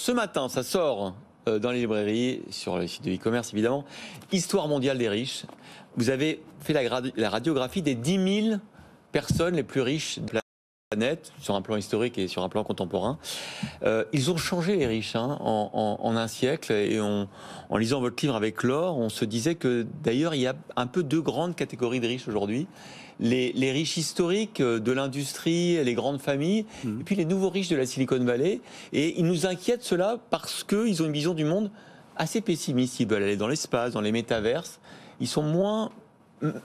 ce matin, ça sort euh, dans les librairies, sur le site de e-commerce évidemment, Histoire mondiale des riches. Vous avez fait la, radiographie des 10 000 personnes les plus riches de la sur un plan historique et sur un plan contemporain. Euh, ils ont changé les riches hein, en, un siècle et en lisant votre livre avec l'or on se disait que d'ailleurs il y a un peu deux grandes catégories de riches aujourd'hui. Les, riches historiques euh, de l'industrie, les grandes familles, mmh. et puis les nouveaux riches de la Silicon Valley. Et ils nous inquiètent cela parce qu'ils ont une vision du monde assez pessimiste. Ils veulent aller dans l'espace, dans les métaverses. Ils sont moins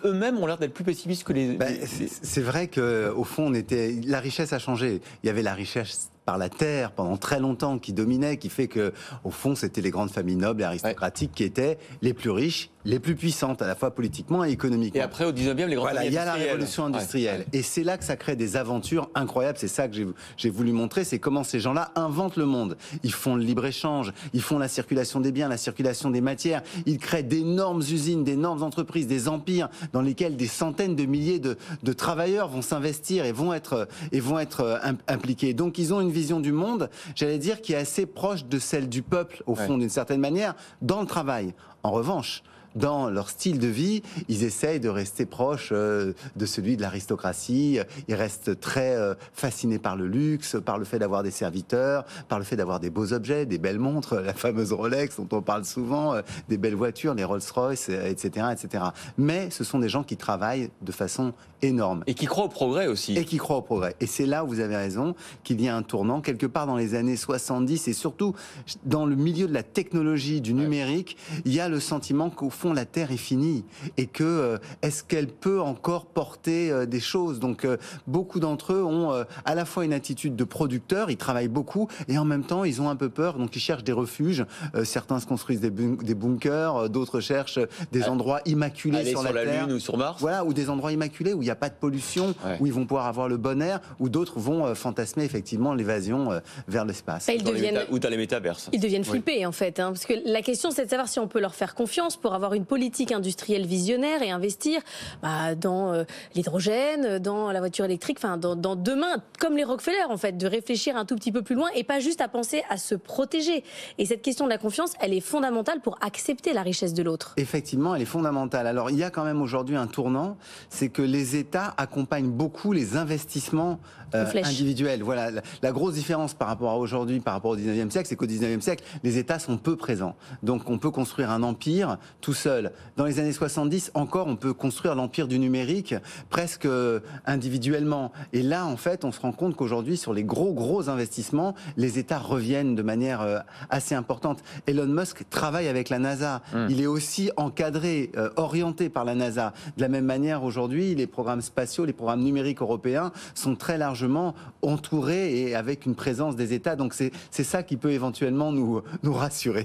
eux-mêmes ont l'air d'être plus pessimistes que les. Bah, c'est vrai que au fond, on était la richesse a changé. Il y avait la richesse par la terre pendant très longtemps qui dominait, qui fait que, au fond, c'était les grandes familles nobles et aristocratiques qui étaient les plus riches, les plus puissantes, à la fois politiquement et économiquement. Et après, au 19e, les grandes familles Voilà, il y a la révolution industrielle. Et c'est là que ça crée des aventures incroyables. C'est ça que j'ai voulu montrer, c'est comment ces gens-là inventent le monde. Ils font le libre-échange, ils font la circulation des biens, la circulation des matières, ils créent d'énormes usines, d'énormes entreprises, des empires dans lesquels des centaines de milliers de, de travailleurs vont s'investir et vont être, et vont être euh, impliqués. Donc, ils ont une vision du monde, j'allais dire, qui est assez proche de celle du peuple, au fond, d'une certaine manière, dans le travail. En revanche, dans leur style de vie, ils essayent de rester proches euh, de celui de l'aristocratie. Ils restent très euh, fascinés par le luxe, par le fait d'avoir des serviteurs, par le fait d'avoir des beaux objets, des belles montres, la fameuse Rolex dont on parle souvent, euh, des belles voitures, les Rolls-Royce, etc., etc. Mais ce sont des gens qui travaillent de façon énorme. Et qui croient au progrès aussi. Et qui croient au progrès. Et c'est là où vous avez raison qu'il y a un tournant quelque part dans les années 70 et surtout dans le milieu de la technologie, du numérique, il y a le sentiment qu'au fond la Terre est finie et que euh, est-ce qu'elle peut encore porter euh, des choses Donc, euh, beaucoup d'entre eux ont à la fois une attitude de producteur, ils travaillent beaucoup, et en même temps, ils ont un peu peur, donc ils cherchent des refuges. certains se construisent des, des bunkers, d'autres cherchent des ah, endroits immaculés sur, la, Terre, Lune ou sur Mars. Voilà, ou des endroits immaculés où il n'y a pas de pollution, où ils vont pouvoir avoir le bon air, ou d'autres vont fantasmer effectivement l'évasion vers l'espace. Ou bah, dans les métaverses. Ils deviennent flippés en fait, hein, parce que la question c'est de savoir si on peut leur faire confiance pour avoir une politique industrielle visionnaire et investir bah, dans euh, l'hydrogène, dans la voiture électrique, enfin dans, demain, comme les Rockefeller en fait, de réfléchir un tout petit peu plus loin et pas juste à penser à se protéger. Et cette question de la confiance, elle est fondamentale pour accepter la richesse de l'autre. Effectivement, elle est fondamentale. Alors il y a quand même aujourd'hui un tournant, c'est que les États accompagnent beaucoup les investissements euh, individuels. Voilà, la, grosse différence par rapport à aujourd'hui, par rapport au 19e siècle, c'est qu'au 19e siècle, les États sont peu présents. Donc on peut construire un empire tout seul dans les années 70, encore, on peut construire l'empire du numérique presque euh, individuellement. Et là, en fait, on se rend compte qu'aujourd'hui, sur les gros, gros investissements, les États reviennent de manière euh, assez importante. Elon Musk travaille avec la NASA. Hmm. Il est aussi encadré, euh, orienté par la NASA. De la même manière, aujourd'hui, les programmes spatiaux, les programmes numériques européens sont très largement entourés et avec une présence des États. Donc c'est ça qui peut éventuellement nous, nous rassurer.